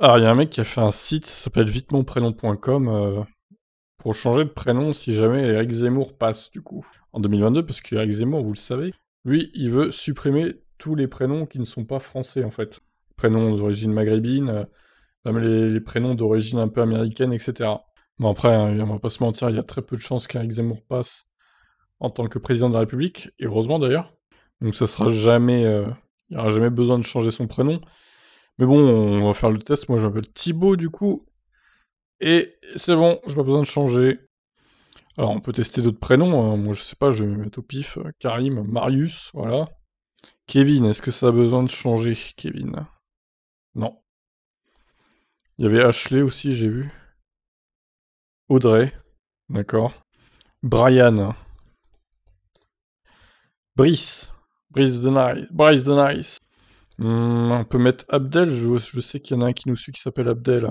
Alors, il y a un mec qui a fait un site, ça s'appelle vitemonprénom.com, euh, pour changer de prénom si jamais Eric Zemmour passe, du coup, en 2022, parce que Zemmour, vous le savez, lui, il veut supprimer tous les prénoms qui ne sont pas français, en fait. Prénoms d'origine maghrébine, euh, même les, prénoms d'origine un peu américaine, etc. Bon, après, il hein, on va pas se mentir, il y a très peu de chances qu'Eric Zemmour passe en tant que président de la République, et heureusement d'ailleurs. Donc, ça sera jamais. Euh, il n'y aura jamais besoin de changer son prénom. Mais bon, on va faire le test. Moi, je m'appelle Thibaut, du coup. Et c'est bon, j'ai pas besoin de changer. Alors, on peut tester d'autres prénoms. Hein. Moi, je sais pas, je vais me mettre au pif. Karim, Marius, voilà. Kevin, est-ce que ça a besoin de changer, Kevin Non. Il y avait Ashley aussi, j'ai vu. Audrey, d'accord. Brian. Brice. Brice de Nice. Brice de Nice. Hmm, on peut mettre Abdel, je, sais qu'il y en a un qui nous suit qui s'appelle Abdel.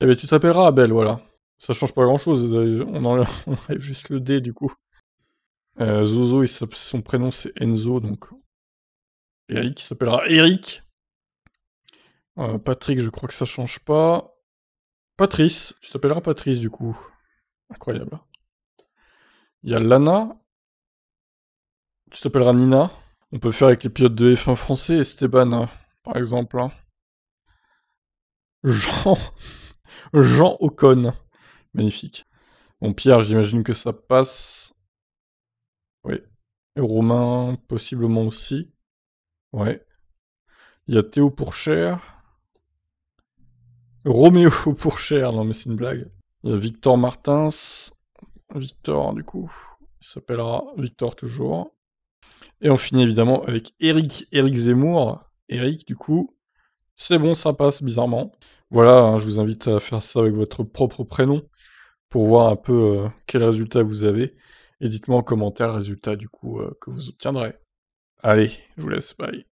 Eh bien, tu t'appelleras Abel, voilà. Ça change pas grand chose, on enlève, juste le D du coup. Euh, Zozo, son prénom c'est Enzo, donc. Eric, il s'appellera Eric. Euh, Patrick, je crois que ça change pas. Patrice, tu t'appelleras Patrice du coup. Incroyable. Il y a Lana. Tu t'appelleras Nina. On peut faire avec les pilotes de F1 français, Esteban, hein, par exemple. Hein. Jean... Jean Ocon. Magnifique. Bon, Pierre, j'imagine que ça passe. Oui. Et Romain, possiblement aussi. Ouais. Il y a Théo Pourchère. Roméo Pourchère, non mais c'est une blague. Il y a Victor Martins. Victor, du coup. Il s'appellera Victor toujours. Et on finit évidemment avec Eric, Eric Zemmour. Eric, du coup, c'est bon, ça passe bizarrement. Voilà, hein, je vous invite à faire ça avec votre propre prénom pour voir un peu euh, quel résultat vous avez. Et dites-moi en commentaire le résultat du coup euh, que vous obtiendrez. Allez, je vous laisse, bye.